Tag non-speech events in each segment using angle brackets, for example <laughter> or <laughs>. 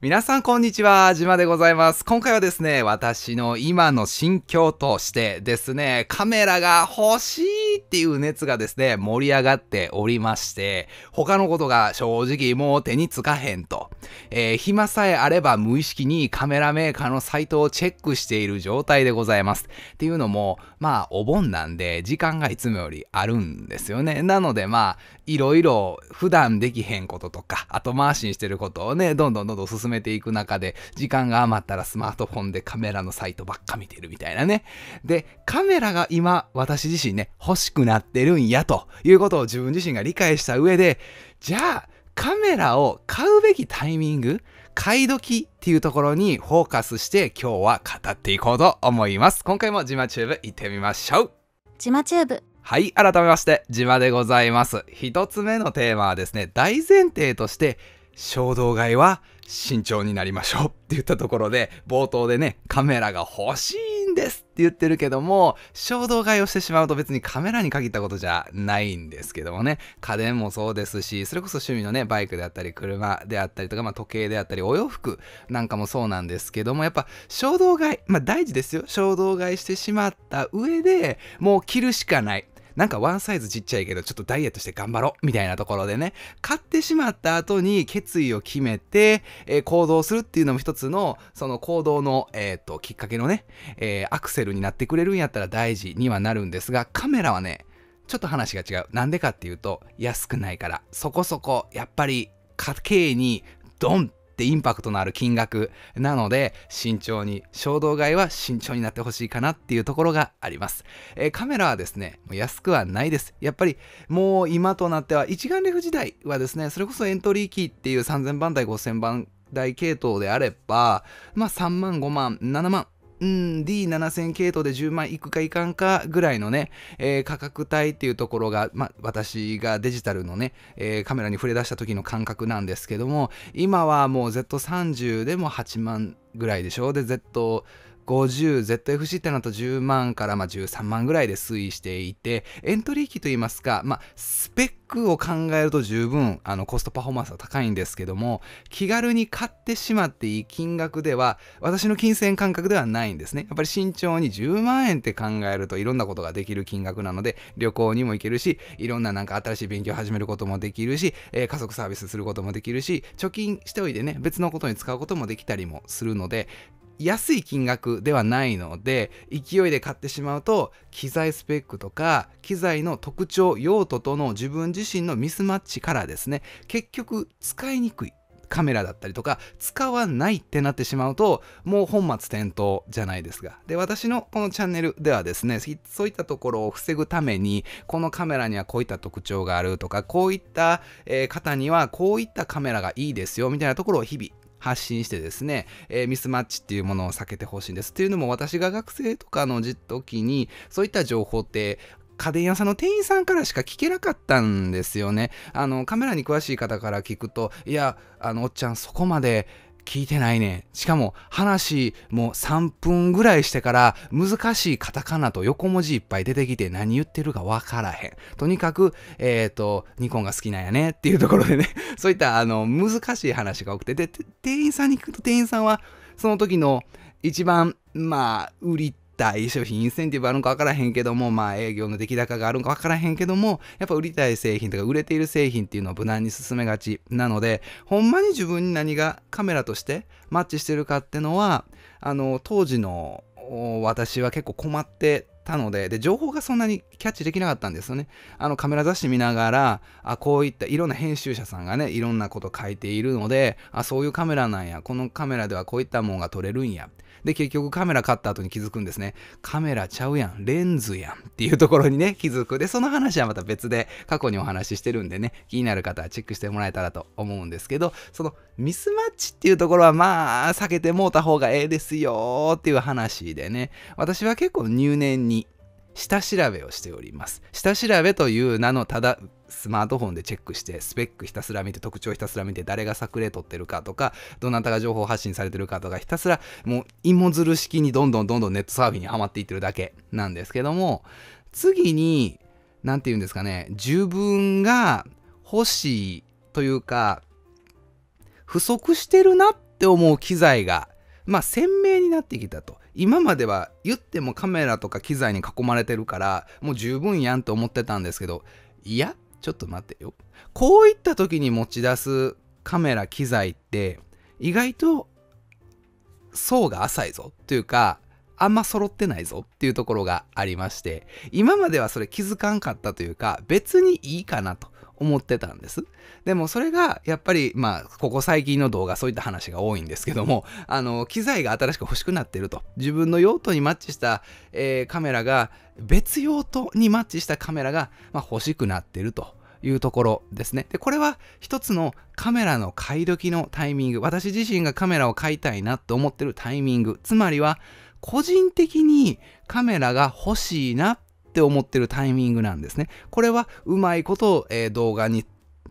皆さんこんにちは、じまでございます。今回はですね、私の今の心境としてですね、カメラが欲しいっていう熱がですね、盛り上がっておりまして、他のことが正直もう手につかへんと。えー、暇さえあれば無意識にカメラメーカーのサイトをチェックしている状態でございます。っていうのも、まあ、お盆なんで、時間がいつもよりあるんですよね。なので、まあ、いろいろ普段できへんこととか、後回しにしてることをね、どんどんどんどん進めていく中で、時間が余ったらスマートフォンでカメラのサイトばっか見てるみたいなね。で、カメラが今、私自身ね、欲ししくなってるんやということを自分自身が理解した上で、じゃあカメラを買うべきタイミング買い時っていうところにフォーカスして今日は語っていこうと思います。今回もジマチューブ行ってみましょう。ジマチューブはい、改めまして、ジマでございます。一つ目のテーマはですね、大前提として、衝動買いは慎重になりましょうって言ったところで、冒頭でね、カメラが欲しいですって言ってるけども、衝動買いをしてしまうと別にカメラに限ったことじゃないんですけどもね、家電もそうですし、それこそ趣味のね、バイクであったり、車であったりとか、まあ、時計であったり、お洋服なんかもそうなんですけども、やっぱ衝動買い、まあ大事ですよ。衝動買いしてしまった上で、もう着るしかない。なんかワンサイズちっちゃいけど、ちょっとダイエットして頑張ろうみたいなところでね、買ってしまった後に決意を決めて、えー、行動するっていうのも一つの、その行動の、えー、っと、きっかけのね、えー、アクセルになってくれるんやったら大事にはなるんですが、カメラはね、ちょっと話が違う。なんでかっていうと、安くないから、そこそこ、やっぱり家計にドンってインパクトのある金額なので慎重に衝動買いは慎重になってほしいかなっていうところがあります、えー、カメラはですね安くはないですやっぱりもう今となっては一眼レフ時代はですねそれこそエントリーキーっていう3000番台5000番台系統であればまあ3万5万7万うん、D7000 系統で10万いくかいかんかぐらいのね、えー、価格帯っていうところが、ま、私がデジタルのね、えー、カメラに触れ出した時の感覚なんですけども、今はもう Z30 でも8万ぐらいでしょで、Z、50ZFC ってなると10万からま13万ぐらいで推移していて、エントリー機といいますか、まあ、スペックを考えると十分あのコストパフォーマンスは高いんですけども、気軽に買ってしまっていい金額では、私の金銭感覚ではないんですね。やっぱり慎重に10万円って考えるといろんなことができる金額なので、旅行にも行けるし、いろんななんか新しい勉強を始めることもできるし、えー、家族サービスすることもできるし、貯金しておいてね、別のことに使うこともできたりもするので、安い金額ではないので勢いで買ってしまうと機材スペックとか機材の特徴用途との自分自身のミスマッチからですね結局使いにくいカメラだったりとか使わないってなってしまうともう本末転倒じゃないですがで私のこのチャンネルではですねそういったところを防ぐためにこのカメラにはこういった特徴があるとかこういった、え方にはこういったカメラがいいですよみたいなところを日々発信してですね、えー、ミスマッチっていうものを避けてほしいんです。っていうのも私が学生とかの時にそういった情報って家電屋さんの店員さんからしか聞けなかったんですよね。あの、カメラに詳しい方から聞くと、いや、あの、おっちゃんそこまで聞いてないねしかも話もう3分ぐらいしてから難しいカタカナと横文字いっぱい出てきて何言ってるかわからへん。とにかく、えっ、ー、と、ニコンが好きなんやねっていうところでね、<laughs> そういったあの難しい話が多くて、で、店員さんに聞くと店員さんはその時の一番、まあ、売りって大商品インセンティブあるのか分からへんけども、まあ営業の出来高があるのか分からへんけども、やっぱ売りたい製品とか売れている製品っていうのは無難に進めがちなので、ほんまに自分に何がカメラとしてマッチしてるかってのは、あの、当時の私は結構困ってたので、で、情報がそんなにキャッチできなかったんですよね。あの、カメラ雑誌見ながら、あ、こういったいろんな編集者さんがね、いろんなこと書いているので、あ、そういうカメラなんや、このカメラではこういったもんが撮れるんや。で、結局カメラ買った後に気づくんですね。カメラちゃうやん、レンズやんっていうところにね、気づく。で、その話はまた別で過去にお話ししてるんでね、気になる方はチェックしてもらえたらと思うんですけど、そのミスマッチっていうところはまあ、避けてもうた方がええですよっていう話でね、私は結構入念に下調べをしております。下調べという名のただスマートフォンでチェックして、スペックひたすら見て、特徴ひたすら見て、誰が作例取ってるかとか、どなたが情報発信されてるかとか、ひたすらもう芋づる式にどんどんどんどんネットサーフィンにはまっていってるだけなんですけども、次に、何て言うんですかね、自分が欲しいというか、不足してるなって思う機材が、まあ鮮明になってきたと。今までは言ってもカメラとか機材に囲まれてるからもう十分やんと思ってたんですけどいやちょっと待ってよこういった時に持ち出すカメラ機材って意外と層が浅いぞというかあんま揃ってないぞっていうところがありまして今まではそれ気づかんかったというか別にいいかなと思ってたんです。でもそれがやっぱりまあここ最近の動画そういった話が多いんですけどもあの機材が新しく欲しくなってると自分の用途にマッチした、えー、カメラが別用途にマッチしたカメラが、まあ、欲しくなってるというところですね。で、これは一つのカメラの買い時のタイミング、私自身がカメラを買いたいなと思ってるタイミング、つまりは個人的にカメラが欲しいなって思ってるタイミングなんですね。これはうまいことを、えー、動画に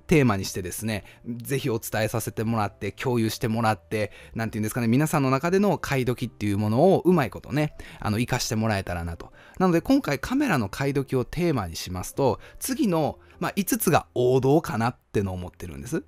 テーマにしてですね、ぜひお伝えさせてもらって、共有してもらって、なんていうんですかね、皆さんの中での買い時っていうものをうまいことね、あの、活かしてもらえたらなと。なので今回カメラの買い時をテーマにしますと、次の、まあ、5つが王道かなってのを思ってるんです。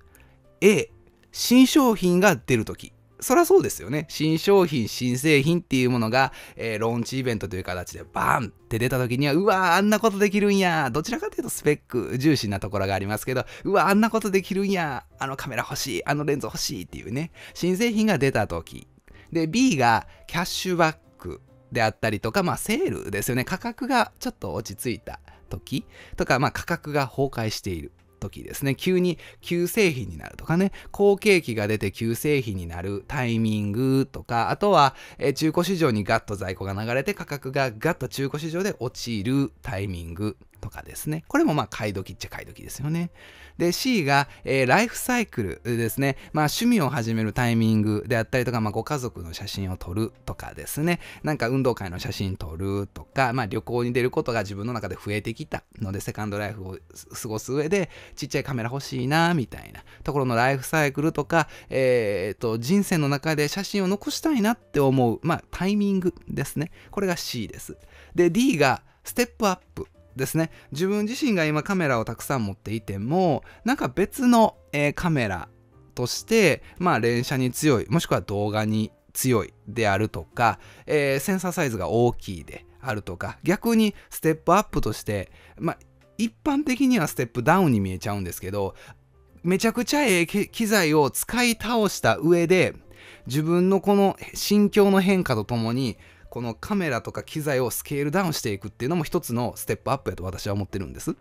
A、新商品が出るとき。そりゃそうですよね。新商品、新製品っていうものが、えー、ローンチイベントという形でバーンって出た時には、うわー、あんなことできるんや。どちらかというとスペック重視なところがありますけど、うわー、あんなことできるんや。あのカメラ欲しい。あのレンズ欲しいっていうね。新製品が出た時。で、B がキャッシュバックであったりとか、まあセールですよね。価格がちょっと落ち着いた時とか、まあ価格が崩壊している。時ですね、急に急製品になるとかね、後継機が出て急製品になるタイミングとか、あとは、え中古市場にガッと在庫が流れて価格がガッと中古市場で落ちるタイミングとかですね。これもまあ買い時っちゃ買い時ですよね。で、C が、えー、ライフサイクルですね。まあ、趣味を始めるタイミングであったりとか、まあ、ご家族の写真を撮るとかですね。なんか運動会の写真撮るとか、まあ、旅行に出ることが自分の中で増えてきたので、セカンドライフを過ごす上で、ちっちゃいカメラ欲しいな、みたいなところのライフサイクルとか、えー、っと、人生の中で写真を残したいなって思う、まあ、タイミングですね。これが C です。で、D が、ステップアップですね自分自身が今カメラをたくさん持っていてもなんか別の、えー、カメラとしてまあ連写に強いもしくは動画に強いであるとか、えー、センサーサイズが大きいであるとか逆にステップアップとしてまあ一般的にはステップダウンに見えちゃうんですけどめちゃくちゃええ機材を使い倒した上で自分のこの心境の変化とともにこのカメラとか機材をスケールダウンしていくっていうのも一つのステップアップやと私は思ってるんです。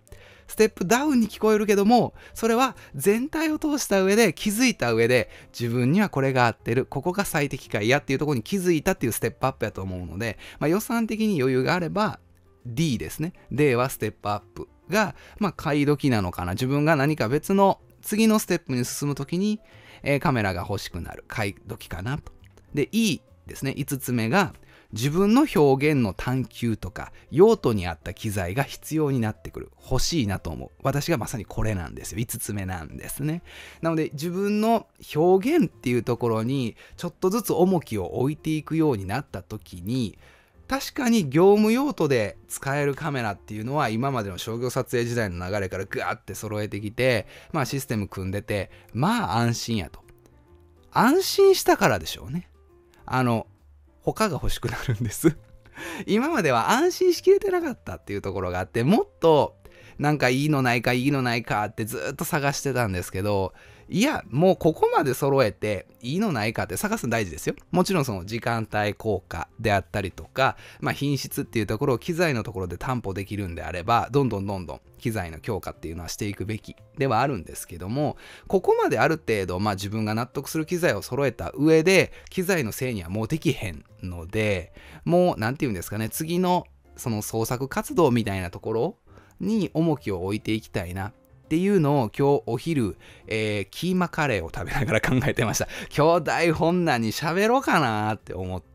ステップダウンに聞こえるけども、それは全体を通した上で気づいた上で、自分にはこれが合ってる、ここが最適解やっていうところに気づいたっていうステップアップやと思うので、まあ、予算的に余裕があれば、D ですね。D はステップアップが、まあ、買い時なのかな。自分が何か別の次のステップに進む時に、えー、カメラが欲しくなる。買い時かなと。で、E ですね。5つ目が、自分の表現の探求とか用途に合った機材が必要になってくる欲しいなと思う私がまさにこれなんですよ5つ目なんですねなので自分の表現っていうところにちょっとずつ重きを置いていくようになった時に確かに業務用途で使えるカメラっていうのは今までの商業撮影時代の流れからグワーって揃えてきてまあシステム組んでてまあ安心やと安心したからでしょうねあの他が欲しくなるんです <laughs> 今までは安心しきれてなかったっていうところがあってもっとなんかいいのないかいいのないかってずっと探してたんですけどいや、もうここまで揃えていいのないかって探すの大事ですよ。もちろんその時間帯効果であったりとか、まあ、品質っていうところを機材のところで担保できるんであれば、どんどんどんどん機材の強化っていうのはしていくべきではあるんですけども、ここまである程度、まあ、自分が納得する機材を揃えた上で、機材のせいにはもうできへんので、もう何て言うんですかね、次のその創作活動みたいなところに重きを置いていきたいなっっていうのを今日お昼、えー、キーマカレーを食べながら考えてました。<laughs> 今日台本何喋ろうかなって思って。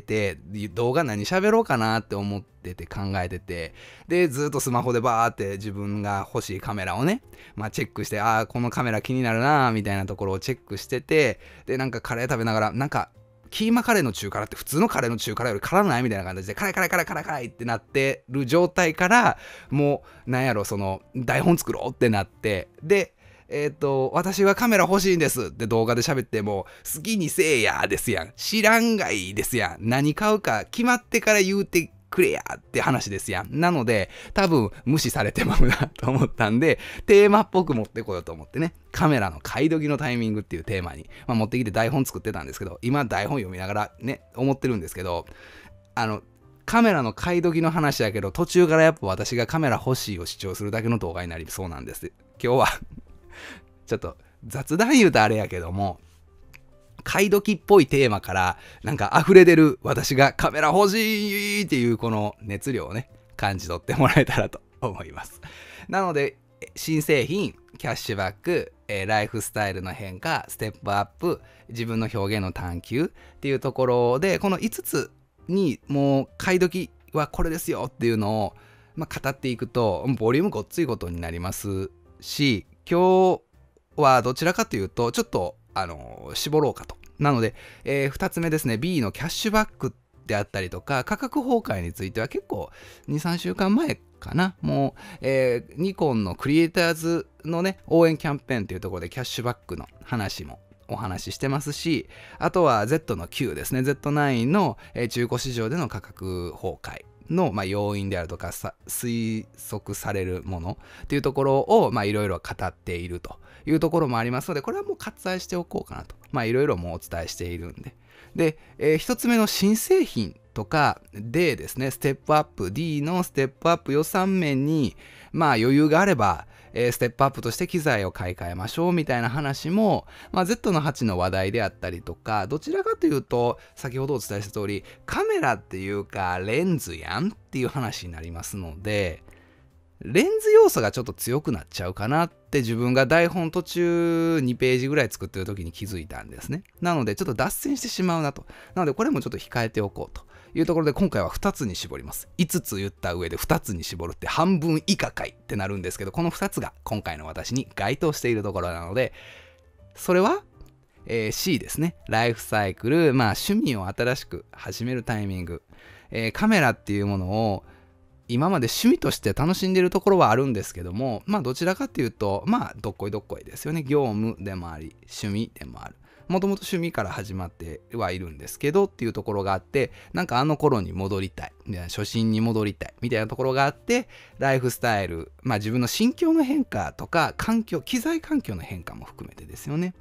て動画何喋ろうかなって思ってて考えてて、で、ずっとスマホでバーって自分が欲しいカメラをね、まあチェックして、ああ、このカメラ気になるなーみたいなところをチェックしてて、で、なんかカレー食べながら、なんかキーマカレーの中辛って普通のカレーの中辛より辛ないみたいな感じで、辛い辛い辛い辛い辛いってなってる状態から、もう、なんやろ、その、台本作ろうってなって、で、えっ、ー、と、私はカメラ欲しいんですって動画で喋っても、好きにせえやですやん。知らんがいいですやん。何買うか決まってから言うてくれやって話ですやん。なので、多分無視されてまうなと思ったんで、テーマっぽく持ってこようと思ってね、カメラの買い時のタイミングっていうテーマに、まあ、持ってきて台本作ってたんですけど、今台本読みながらね、思ってるんですけど、あの、カメラの買い時の話やけど、途中からやっぱ私がカメラ欲しいを主張するだけの動画になりそうなんです。今日は <laughs> ちょっと雑談言うとあれやけども、買い時っぽいテーマから、なんか溢れ出る私がカメラ欲しいっていうこの熱量をね、感じ取ってもらえたらと思います。なので、新製品、キャッシュバック、えライフスタイルの変化、ステップアップ、自分の表現の探求っていうところで、この5つにもう買い時はこれですよっていうのを、まあ、語っていくと、ボリュームごっついことになりますし、今日はどちらかというと、ちょっとあの絞ろうかと。なので、えー、2つ目ですね、B のキャッシュバックであったりとか、価格崩壊については結構2、3週間前かな、もう、えー、ニコンのクリエイターズのね、応援キャンペーンというところでキャッシュバックの話もお話ししてますし、あとは Z の Q ですね、Z9 の、中古市場での価格崩壊。の、まあ、要因であるとか推測されるものっていうところをいろいろ語っているというところもありますので、これはもう割愛しておこうかなと。まあいろいろもうお伝えしているんで。で、えー、1つ目の新製品とかでですね、ステップアップ、D のステップアップ予算面に、まあ余裕があれば、えー、ステップアップとして機材を買い替えましょうみたいな話も、まあ、Z の8の話題であったりとか、どちらかというと、先ほどお伝えした通り、カメラっていうかレンズやんっていう話になりますので、レンズ要素がちょっと強くなっちゃうかなって自分が台本途中2ページぐらい作ってる時に気づいたんですね。なのでちょっと脱線してしまうなと。なのでこれもちょっと控えておこうというところで今回は2つに絞ります。5つ言った上で2つに絞るって半分以下かいってなるんですけど、この2つが今回の私に該当しているところなので、それはえー、C ですね。ライフサイクル、まあ趣味を新しく始めるタイミング。えー、カメラっていうものを今まで趣味として楽しんでるところはあるんですけども、まあどちらかっていうと、まあどっこいどっこいですよね。業務でもあり、趣味でもある。もともと趣味から始まってはいるんですけどっていうところがあって、なんかあの頃に戻りたい、初心に戻りたいみたいなところがあって、ライフスタイル、まあ自分の心境の変化とか、環境、機材環境の変化も含めてですよね。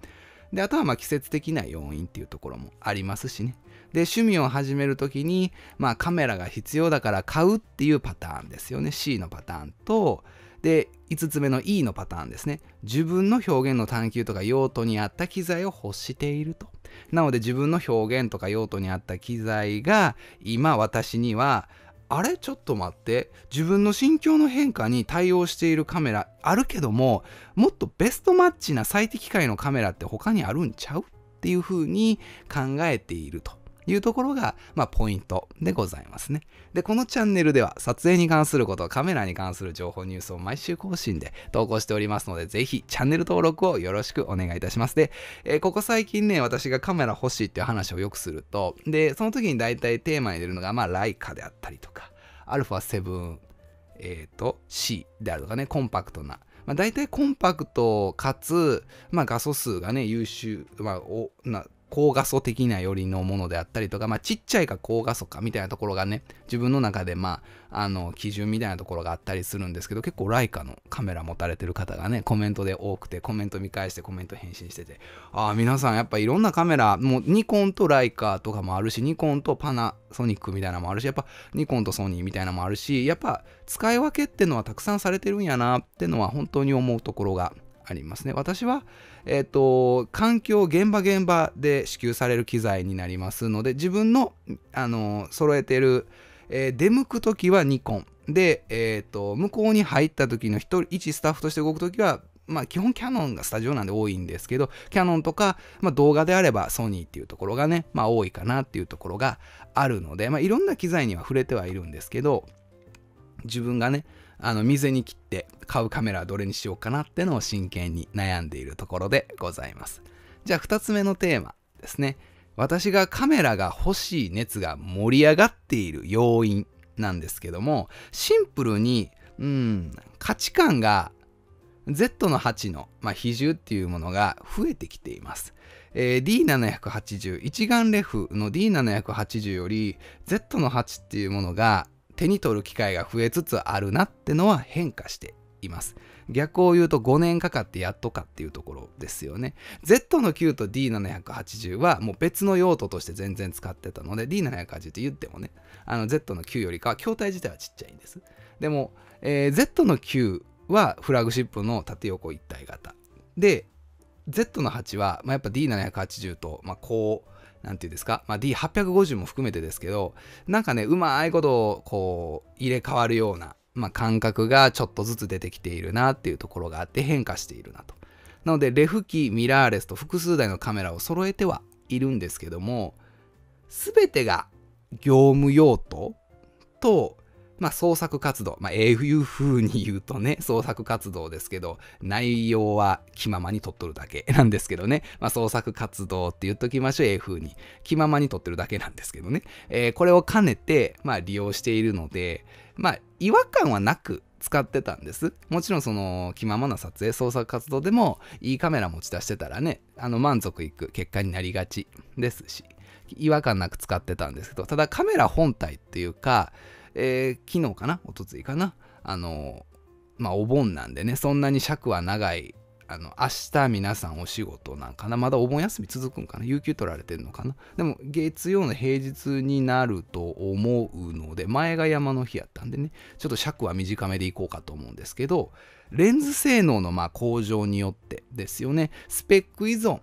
で、あとはまあ季節的な要因っていうところもありますしね。で趣味を始める時に、まあ、カメラが必要だから買うっていうパターンですよね C のパターンとで5つ目の E のパターンですね自分の表現の探求とか用途に合った機材を欲しているとなので自分の表現とか用途に合った機材が今私にはあれちょっと待って自分の心境の変化に対応しているカメラあるけどももっとベストマッチな最適解のカメラって他にあるんちゃうっていうふうに考えているというところが、まあ、ポイントでございますね。で、このチャンネルでは撮影に関すること、カメラに関する情報ニュースを毎週更新で投稿しておりますので、ぜひチャンネル登録をよろしくお願いいたします。で、えー、ここ最近ね、私がカメラ欲しいっていう話をよくすると、で、その時に大体テーマに出るのが、まあ、ライカであったりとか、アルファ7、えっ、と、C であるとかね、コンパクトな、まあ、大体コンパクトかつ、まあ、画素数がね優秀、まあ、おな高画素的なよりのものであったりとか、まあ、ちっちゃいか高画素かみたいなところがね、自分の中で、まあ、あの、基準みたいなところがあったりするんですけど、結構ライカのカメラ持たれてる方がね、コメントで多くて、コメント見返して、コメント返信してて、ああ、皆さんやっぱいろんなカメラ、もうニコンとライカとかもあるし、ニコンとパナソニックみたいなのもあるし、やっぱニコンとソニーみたいなのもあるし、やっぱ使い分けってのはたくさんされてるんやなってのは本当に思うところがありますね。私はえっ、ー、と、環境、現場現場で支給される機材になりますので、自分の、あの、揃えてる、えー、出向く時はニコン。で、えっ、ー、と、向こうに入った時の一人、一スタッフとして動く時は、まあ、基本キャノンがスタジオなんで多いんですけど、キャノンとか、まあ、動画であればソニーっていうところがね、まあ、多いかなっていうところがあるので、まあ、いろんな機材には触れてはいるんですけど、自分がね、あの水に切って買うカメラはどれにしようかなってのを真剣に悩んでいるところでございますじゃあ2つ目のテーマですね私がカメラが欲しい熱が盛り上がっている要因なんですけどもシンプルにうん価値観が Z の8の、まあ、比重っていうものが増えてきています。えー、D780 一眼レフの D780 より Z の8っていうものが手に取る機会が増えつつあるなってのは変化しています。逆を言うと5年かかってやっとかっていうところですよね。Z の9と D780 はもう別の用途として全然使ってたので D780 って言ってもねあの Z の9よりかは筐体自体はちっちゃいんです。でも、えー、Z の9はフラグシップの縦横一体型で Z の8は、まあ、やっぱ D780 と、まあ、こうなんていうんですか、まあ、D850 も含めてですけど、なんかね、うまいことをこう、入れ替わるような、まあ、感覚がちょっとずつ出てきているなっていうところがあって変化しているなと。なので、レフ機、ミラーレスと複数台のカメラを揃えてはいるんですけども、すべてが業務用途とまあ、創作活動、まあ、ええいう風に言うとね、創作活動ですけど、内容は気ままに撮っとるだけ <laughs> なんですけどね、まあ、創作活動って言っときましょう、ええ風に。気ままに撮ってるだけなんですけどね、えー、これを兼ねて、まあ、利用しているので、まあ、違和感はなく、使ってたんです。もちろんその気ままな撮影、創作活動でもいいカメラ持ち出してたらね、あの満足いく結果になりがちですし、違和感なく使ってたんですけど、ただカメラ本体っていうか、えー、昨日かなおとついかなあのまあお盆なんでねそんなに尺は長いあの明日皆さんお仕事なんかなまだお盆休み続くんかな有給取られてんのかなでも月曜の平日になると思うので前が山の日やったんでねちょっと尺は短めでいこうかと思うんですけどレンズ性能のま向上によってですよねスペック依存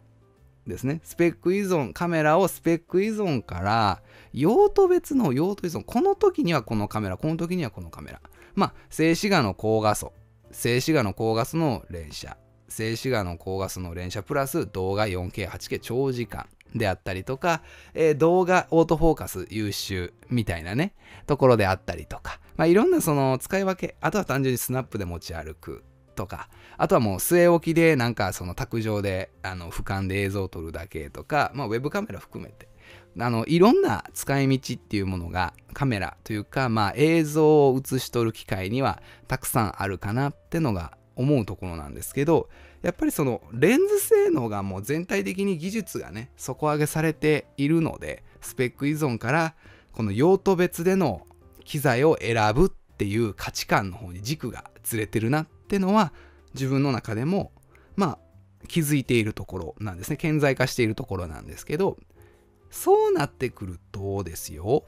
ですね。スペック依存、カメラをスペック依存から、用途別の用途依存。この時にはこのカメラ、この時にはこのカメラ。まあ、静止画の高画素、静止画の高画素の連写、静止画の高画素の連写プラス動画 4K、8K 長時間。であったりとか、えー、動画オートフォーカス優秀みたいなね、ところであったりとか、まあ、いろんなその使い分け、あとは単純にスナップで持ち歩くとか、あとはもう据え置きでなんかその卓上であの俯瞰で映像を撮るだけとか、まあ、ウェブカメラ含めて、あのいろんな使い道っていうものがカメラというか、まあ、映像を映しとる機会にはたくさんあるかなってのが思うところなんですけどやっぱりそのレンズ性能がもう全体的に技術がね底上げされているのでスペック依存からこの用途別での機材を選ぶっていう価値観の方に軸がずれてるなっってのは自分の中でもまあ気づいているところなんですね顕在化しているところなんですけどそうなってくるとですよ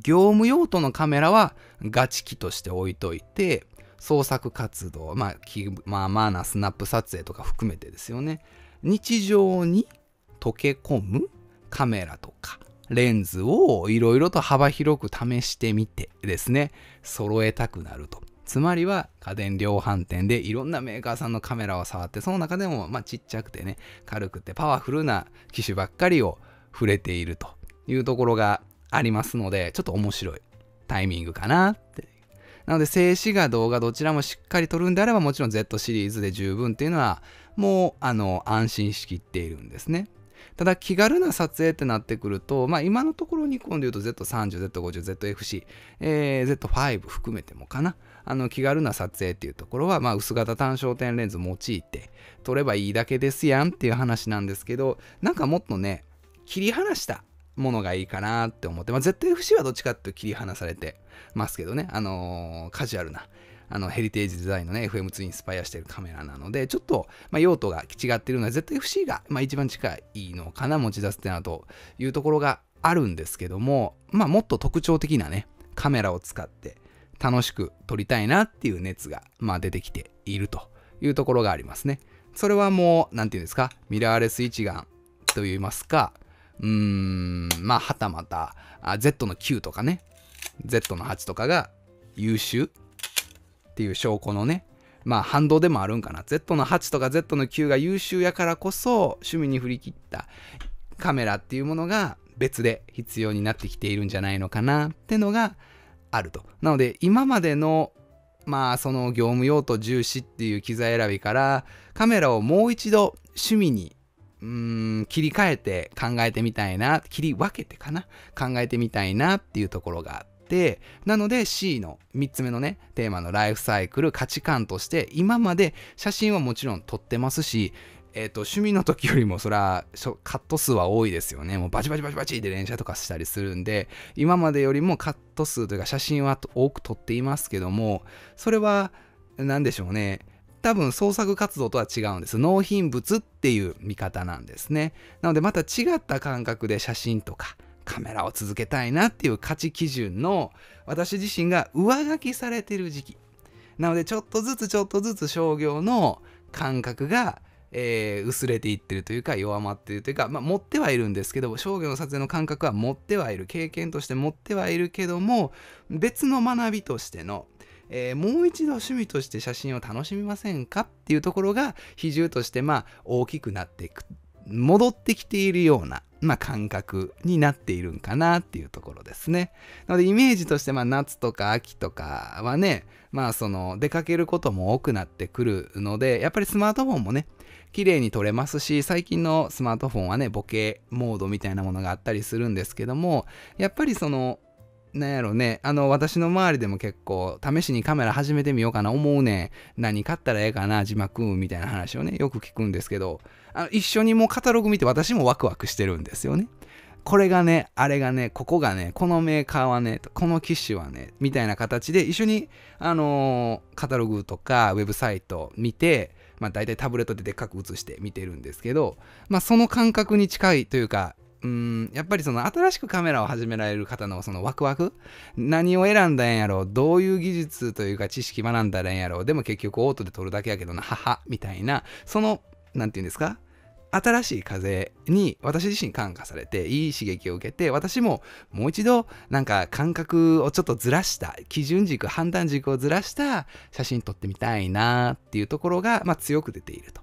業務用途のカメラはガチ機として置いといて創作活動、まあ、まあまあなスナップ撮影とか含めてですよね日常に溶け込むカメラとかレンズをいろいろと幅広く試してみてですね揃えたくなるとつまりは家電量販店でいろんなメーカーさんのカメラを触って、その中でもまあちっちゃくてね、軽くてパワフルな機種ばっかりを触れているというところがありますので、ちょっと面白いタイミングかなってなので静止画、動画どちらもしっかり撮るんであればもちろん Z シリーズで十分っていうのはもうあの安心しきっているんですね。ただ気軽な撮影ってなってくると、まあ今のところニコンで言うと Z30、Z50、ZFC、えー、Z5 含めてもかな。あの気軽な撮影っていうところは、まあ、薄型単焦点レンズ用いて撮ればいいだけですやんっていう話なんですけどなんかもっとね切り離したものがいいかなって思って、まあ、ZFC はどっちかっていうと切り離されてますけどね、あのー、カジュアルなあのヘリテージデザインのね FM2 インスパイアしてるカメラなのでちょっと、まあ、用途が違ってるのは ZFC が、まあ、一番近いのかな持ち出すってなというところがあるんですけどもまあもっと特徴的なねカメラを使って楽しく撮りたいなっていう熱が、まあ、出てきているというところがありますね。それはもう、何て言うんですか、ミラーレス一眼と言いますか、うーん、まあ、はたまた、Z の9とかね、Z の8とかが優秀っていう証拠のね、まあ反動でもあるんかな。Z の8とか Z の9が優秀やからこそ、趣味に振り切ったカメラっていうものが別で必要になってきているんじゃないのかなってのが、あると。なので今までのまあその業務用途重視っていう機材選びからカメラをもう一度趣味にうーん切り替えて考えてみたいな切り分けてかな考えてみたいなっていうところがあってなので C の3つ目のねテーマのライフサイクル価値観として今まで写真はもちろん撮ってますしえー、と、趣味の時よりも、そはカット数は多いですよね。もうバチバチバチバチで連写とかしたりするんで、今までよりもカット数というか写真は多く撮っていますけども、それは、何でしょうね。多分創作活動とは違うんです。納品物っていう見方なんですね。なのでまた違った感覚で写真とかカメラを続けたいなっていう価値基準の私自身が上書きされてる時期。なのでちょっとずつちょっとずつ商業の感覚がえー、薄れていってるというか弱まってるというか、まあ、持ってはいるんですけど商業の撮影の感覚は持ってはいる経験として持ってはいるけども別の学びとしての、えー、もう一度趣味として写真を楽しみませんかっていうところが比重としてまあ大きくなっていく戻ってきているような、まあ、感覚になっているんかなっていうところですね。なのでイメージとしてまあ夏とか秋とかはねまあその出かけることも多くなってくるのでやっぱりスマートフォンもね綺麗に撮れますし、最近のスマートフォンはね、ボケモードみたいなものがあったりするんですけども、やっぱりその、なんやろね、あの、私の周りでも結構、試しにカメラ始めてみようかな、思うねん。何買ったらええかな、字幕みたいな話をね、よく聞くんですけど、あの一緒にもうカタログ見て私もワクワクしてるんですよね。これがね、あれがね、ここがね、このメーカーはね、この機種はね、みたいな形で一緒に、あのー、カタログとかウェブサイト見て、まあ、大体タブレットででっかく映して見てるんですけど、まあ、その感覚に近いというか、うんやっぱりその新しくカメラを始められる方のそのワクワク何を選んだんやろうどういう技術というか知識学んだらんやろうでも結局オートで撮るだけやけどな母みたいなその何て言うんですか新しい風に私自身感化されていい刺激を受けて私ももう一度なんか感覚をちょっとずらした基準軸判断軸をずらした写真撮ってみたいなっていうところが、まあ、強く出ていると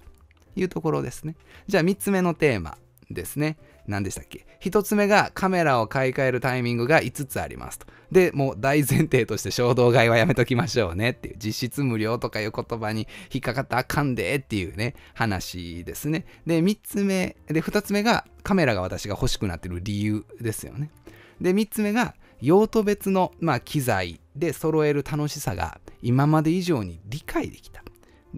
いうところですねじゃあ3つ目のテーマですね何でしたっけ1つ目がカメラを買い替えるタイミングが5つありますと。で、もう大前提として衝動買いはやめときましょうねっていう、実質無料とかいう言葉に引っかかったあかんでっていうね、話ですね。で、3つ目、で、2つ目がカメラが私が欲しくなってる理由ですよね。で、3つ目が用途別の、まあ、機材で揃える楽しさが今まで以上に理解できた。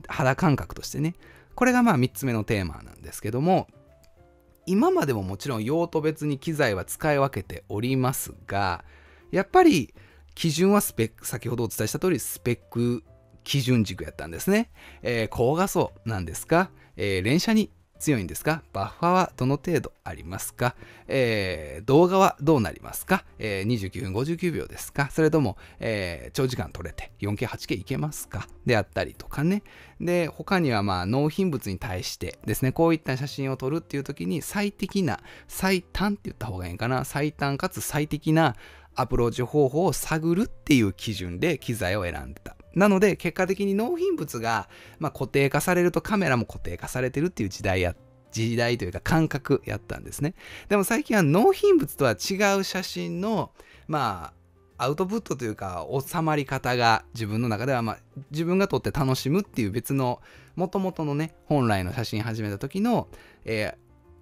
肌感覚としてね。これがまあ3つ目のテーマなんですけども、今までももちろん用途別に機材は使い分けておりますがやっぱり基準はスペック先ほどお伝えした通りスペック基準軸やったんですね、えー、高画素なんですか、えー、連写に強いんですかバッファはどの程度ありますか、えー、動画はどうなりますか、えー、?29 分59秒ですかそれとも、えー、長時間撮れて 4K8K いけますかであったりとかね。で、他にはまあ納品物に対してですね、こういった写真を撮るっていう時に最適な、最短って言った方がいいかな。最短かつ最適なアプローチ方法を探るっていう基準で機材を選んでた。なので、結果的に納品物が、まあ、固定化されるとカメラも固定化されてるっていう時代や、時代というか感覚やったんですね。でも最近は納品物とは違う写真の、まあ、アウトプットというか収まり方が自分の中では、まあ、自分が撮って楽しむっていう別のもともとのね本来の写真始めた時の、え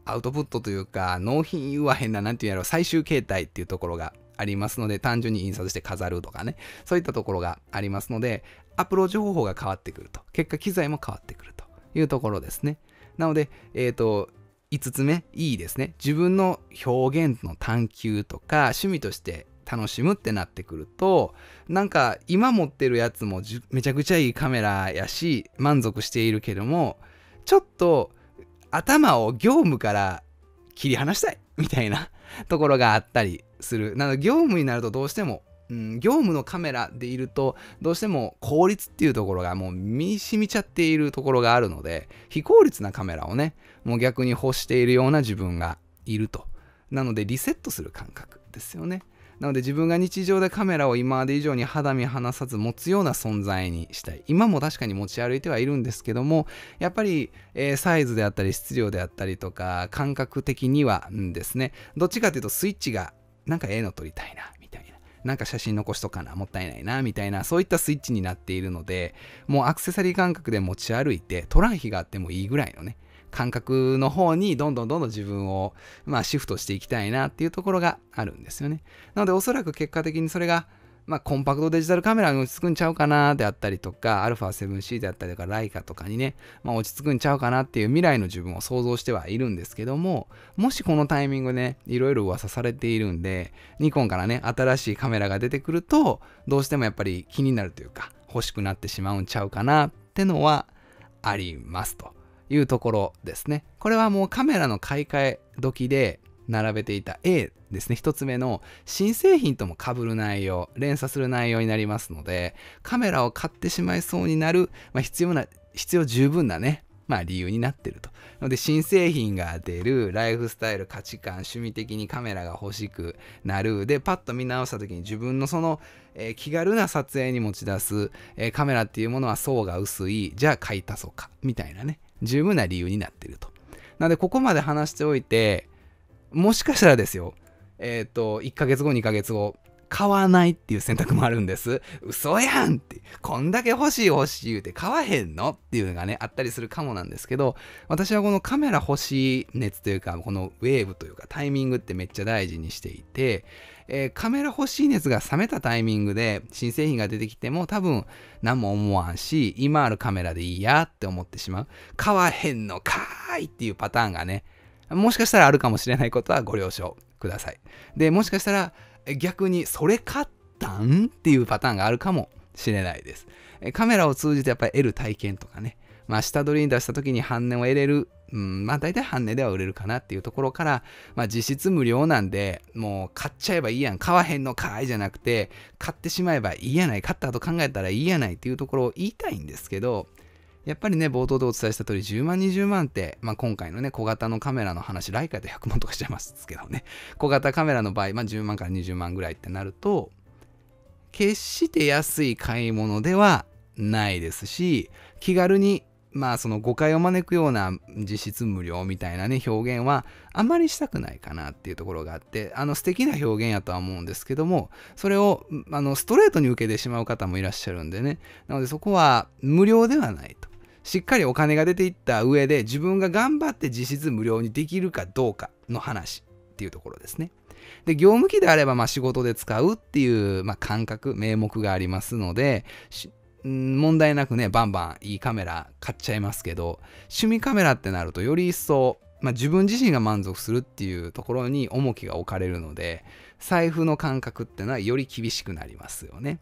ー、アウトプットというか納品言わへんな何て言うんやろ最終形態っていうところがありますので、単純に印刷して飾るとかね、そういったところがありますので、アプローチ方法が変わってくると。結果、機材も変わってくるというところですね。なので、えっ、ー、と、5つ目、いいですね。自分の表現の探求とか、趣味として楽しむってなってくると、なんか今持ってるやつもめちゃくちゃいいカメラやし、満足しているけども、ちょっと頭を業務から切り離したいみたいなところがあったりする。なので業務になるとどうしても、うん、業務のカメラでいるとどうしても効率っていうところがもう身に染みちゃっているところがあるので非効率なカメラをねもう逆に欲しているような自分がいると。なのでリセットする感覚ですよね。なので自分が日常でカメラを今まで以上に肌身離さず持つような存在にしたい。今も確かに持ち歩いてはいるんですけども、やっぱり、えー、サイズであったり質量であったりとか感覚的にはんですね、どっちかというとスイッチがなんか絵の撮りたいな、みたいな。なんか写真残しとかな、もったいないな、みたいな、そういったスイッチになっているので、もうアクセサリー感覚で持ち歩いて、トらん日があってもいいぐらいのね、感覚の方にどんどんどんどん自分を、まあ、シフトしていきたいなっていうところがあるんですよね。なのでおそらく結果的にそれが、まあ、コンパクトデジタルカメラに落ち着くんちゃうかなであったりとか、α7C であったりとか、ライカとかにね、まあ、落ち着くんちゃうかなっていう未来の自分を想像してはいるんですけども、もしこのタイミングね、いろいろ噂されているんで、ニコンからね、新しいカメラが出てくると、どうしてもやっぱり気になるというか、欲しくなってしまうんちゃうかなってのはありますと。いうところですね。これはもうカメラの買い替え時で並べていた A ですね。一つ目の新製品とも被る内容、連鎖する内容になりますので、カメラを買ってしまいそうになる、まあ、必要な、必要十分なね、まあ理由になっていると。ので新製品が出る、ライフスタイル、価値観、趣味的にカメラが欲しくなる。で、パッと見直した時に自分のその、えー、気軽な撮影に持ち出す、えー、カメラっていうものは層が薄い。じゃあ買い足そうか。みたいなね。十分な理由になっていると。なので、ここまで話しておいて、もしかしたらですよ、えっ、ー、と、1ヶ月後、2ヶ月後、買わないっていう選択もあるんです。嘘やんって、こんだけ欲しい欲しい言うて買わへんのっていうのがね、あったりするかもなんですけど、私はこのカメラ欲しい熱というか、このウェーブというかタイミングってめっちゃ大事にしていて、えー、カメラ欲しい熱が冷めたタイミングで新製品が出てきても多分何も思わんし、今あるカメラでいいやって思ってしまう。買わへんのかーいっていうパターンがね、もしかしたらあるかもしれないことはご了承ください。で、もしかしたら逆にそれ買ったんっていうパターンがあるかもしれないです。カメラを通じてやっぱり得る体験とかね、まあ、下取りに出した時に反応を得れるうん、まあ大体半値では売れるかなっていうところから、まあ実質無料なんで、もう買っちゃえばいいやん、買わへんのかいじゃなくて、買ってしまえばいいやない、買った後考えたらいいやないっていうところを言いたいんですけど、やっぱりね、冒頭でお伝えした通り、10万、20万って、まあ、今回のね、小型のカメラの話、ライカで100万とかしちゃいますけどね、小型カメラの場合、まあ、10万から20万ぐらいってなると、決して安い買い物ではないですし、気軽にまあその誤解を招くような実質無料みたいなね表現はあんまりしたくないかなっていうところがあってあの素敵な表現やとは思うんですけどもそれをあのストレートに受けてしまう方もいらっしゃるんでねなのでそこは無料ではないとしっかりお金が出ていった上で自分が頑張って実質無料にできるかどうかの話っていうところですね。で、業務機であれば、まあ仕事で使うっていう、まあ、感覚、名目がありますので、問題なくね、バンバンいいカメラ買っちゃいますけど、趣味カメラってなるとより一層、まあ、自分自身が満足するっていうところに重きが置かれるので、財布の感覚ってのはより厳しくなりますよね。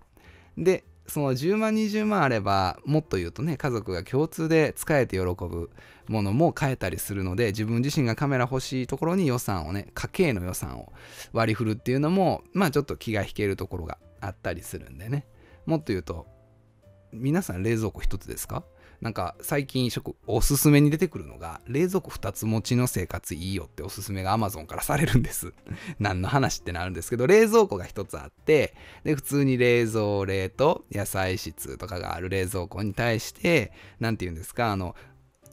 で、その10万20万あればもっと言うとね家族が共通で使えて喜ぶものも買えたりするので自分自身がカメラ欲しいところに予算をね家計の予算を割り振るっていうのもまあちょっと気が引けるところがあったりするんでねもっと言うと皆さん冷蔵庫1つですかなんか最近食おすすめに出てくるのが冷蔵庫2つ持ちの生活いいよっておすすめが Amazon からされるんです <laughs> 何の話ってなるんですけど冷蔵庫が1つあってで普通に冷蔵冷と野菜室とかがある冷蔵庫に対して何て言うんですかあの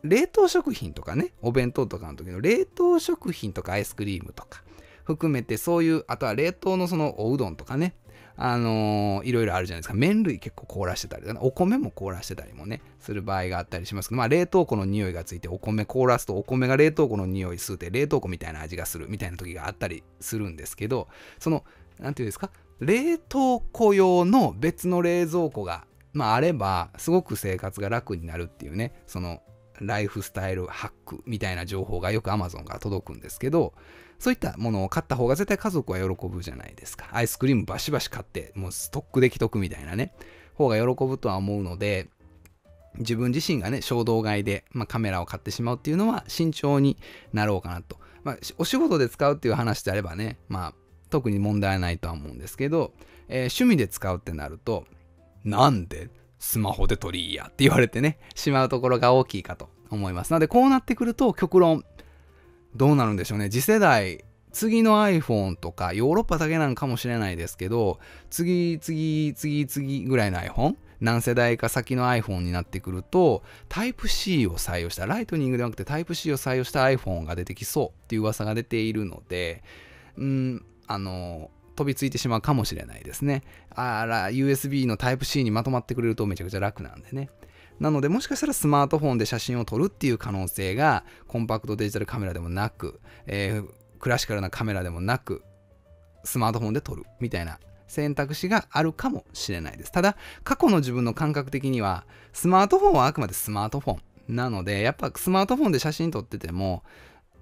冷凍食品とかねお弁当とかの時の冷凍食品とかアイスクリームとか含めてそういうあとは冷凍のそのおうどんとかねあのー、いろいろあるじゃないですか。麺類結構凍らしてたり、お米も凍らしてたりもね、する場合があったりしますけど、まあ、冷凍庫の匂いがついて、お米凍らすとお米が冷凍庫の匂い吸うて、冷凍庫みたいな味がするみたいな時があったりするんですけど、その、なんていうんですか、冷凍庫用の別の冷蔵庫が、まあ、あれば、すごく生活が楽になるっていうね、その、ライフスタイルハックみたいな情報がよく Amazon から届くんですけど、そういったものを買った方が絶対家族は喜ぶじゃないですか。アイスクリームバシバシ買って、もうストックできとくみたいなね、方が喜ぶとは思うので、自分自身がね、衝動買いで、まあ、カメラを買ってしまうっていうのは慎重になろうかなと。まあ、お仕事で使うっていう話であればね、まあ、特に問題はないとは思うんですけど、えー、趣味で使うってなると、なんでスマホで撮りやって言われてね、しまうところが大きいかと思います。なので、こうなってくると、極論、どうなるんでしょうね次世代次の iPhone とかヨーロッパだけなのかもしれないですけど次次次次ぐらいの iPhone 何世代か先の iPhone になってくるとタイプ C を採用したライトニングではなくてタイプ C を採用した iPhone が出てきそうっていう噂が出ているのでうんあの飛びついてしまうかもしれないですねあら USB のタイプ C にまとまってくれるとめちゃくちゃ楽なんでねなのでもしかしたらスマートフォンで写真を撮るっていう可能性がコンパクトデジタルカメラでもなく、えー、クラシカルなカメラでもなくスマートフォンで撮るみたいな選択肢があるかもしれないです。ただ、過去の自分の感覚的には、スマートフォンはあくまでスマートフォン。なので、やっぱスマートフォンで写真撮ってても、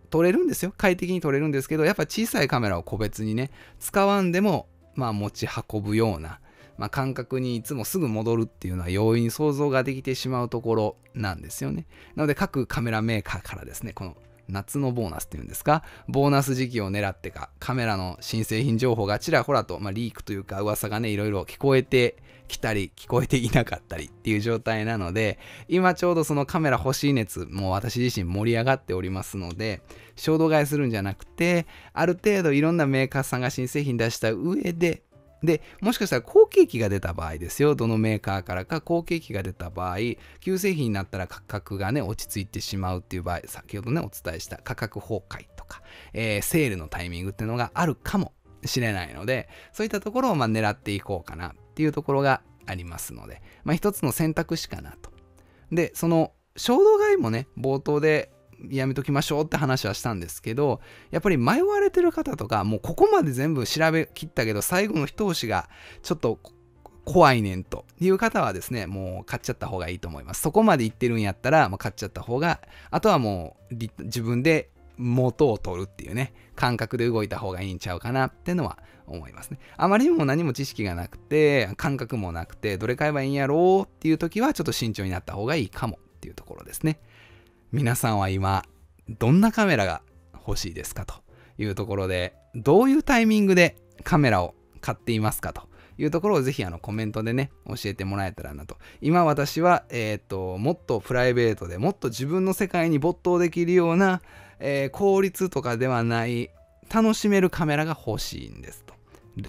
撮れるんですよ。快適に撮れるんですけど、やっぱ小さいカメラを個別にね、使わんでも、まあ持ち運ぶような、まあ、感覚にいつもすぐ戻るっていうのは容易に想像ができてしまうところなんですよね。なので各カメラメーカーからですね、この夏のボーナスっていうんですか、ボーナス時期を狙ってか、カメラの新製品情報がちらほらと、まあ、リークというか噂がね、いろいろ聞こえてきたり、聞こえていなかったりっていう状態なので、今ちょうどそのカメラ欲しい熱、もう私自身盛り上がっておりますので、衝動買いするんじゃなくて、ある程度いろんなメーカーさんが新製品出した上で、で、もしかしたら後継機が出た場合ですよ。どのメーカーからか後継機が出た場合、旧製品になったら価格がね、落ち着いてしまうっていう場合、先ほどね、お伝えした価格崩壊とか、えー、セールのタイミングっていうのがあるかもしれないので、そういったところをま狙っていこうかなっていうところがありますので、まあ、一つの選択肢かなと。で、その衝動買いもね、冒頭でやめときましょうって話はしたんですけど、やっぱり迷われてる方とか、もうここまで全部調べきったけど、最後の一押しがちょっと怖いねんという方はですね、もう買っちゃった方がいいと思います。そこまでいってるんやったら、まあ、買っちゃった方が、あとはもう自分で元を取るっていうね、感覚で動いた方がいいんちゃうかなってのは思いますね。あまりにも何も知識がなくて、感覚もなくて、どれ買えばいいんやろうっていう時は、ちょっと慎重になった方がいいかもっていうところですね。皆さんは今、どんなカメラが欲しいですかというところで、どういうタイミングでカメラを買っていますかというところをぜひあのコメントでね、教えてもらえたらなと。今私は、えっと、もっとプライベートでもっと自分の世界に没頭できるような、え効率とかではない、楽しめるカメラが欲しいんですと。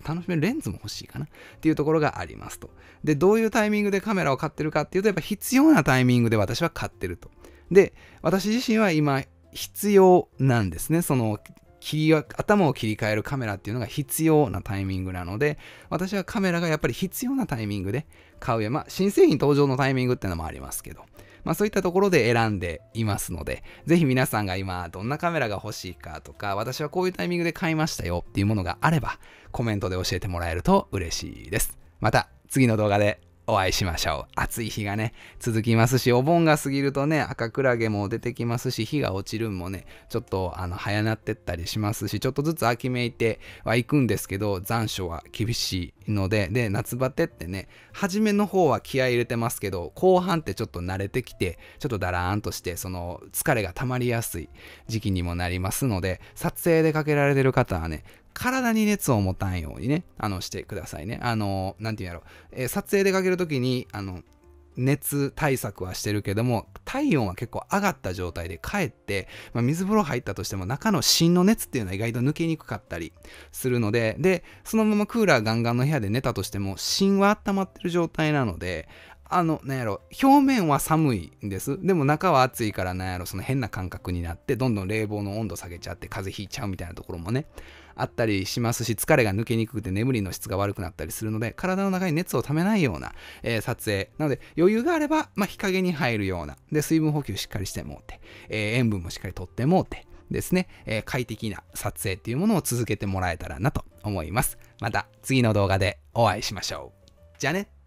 楽しめるレンズも欲しいかなっていうところがありますと。で、どういうタイミングでカメラを買ってるかっていうと、やっぱ必要なタイミングで私は買ってると。で、私自身は今、必要なんですね。その切り頭を切り替えるカメラっていうのが必要なタイミングなので、私はカメラがやっぱり必要なタイミングで買うや、まあ、新製品登場のタイミングっていうのもありますけど、まあそういったところで選んでいますので、ぜひ皆さんが今どんなカメラが欲しいかとか、私はこういうタイミングで買いましたよっていうものがあれば、コメントで教えてもらえると嬉しいです。また次の動画でお会いしましょう。暑い日がね、続きますし、お盆が過ぎるとね、赤クラゲも出てきますし、日が落ちるんもね、ちょっとあの早なってったりしますし、ちょっとずつ秋めいてはいくんですけど、残暑は厳しいので、で、夏バテってね、初めの方は気合入れてますけど、後半ってちょっと慣れてきて、ちょっとだらーんとして、その疲れが溜まりやすい時期にもなりますので、撮影でかけられてる方はね、体に熱を持たんようにね、あの、してくださいね。あの、なんていうんやろう。えー、撮影出かけるときに、あの、熱対策はしてるけども体温は結構上がった状態で帰って、まあ、水風呂入ったとしても中の芯の熱っていうのは意外と抜けにくかったりするのででそのままクーラーガンガンの部屋で寝たとしても芯は温まってる状態なのであの、なんやろ、表面は寒いんです。でも中は暑いから、なんやろ、その変な感覚になって、どんどん冷房の温度下げちゃって、風邪ひいちゃうみたいなところもね、あったりしますし、疲れが抜けにくくて眠りの質が悪くなったりするので、体の中に熱をためないような、えー、撮影。なので、余裕があれば、まあ、日陰に入るような。で、水分補給しっかりしてもうて、えー、塩分もしっかりとってもうて、ですね、えー、快適な撮影っていうものを続けてもらえたらなと思います。また次の動画でお会いしましょう。じゃあね。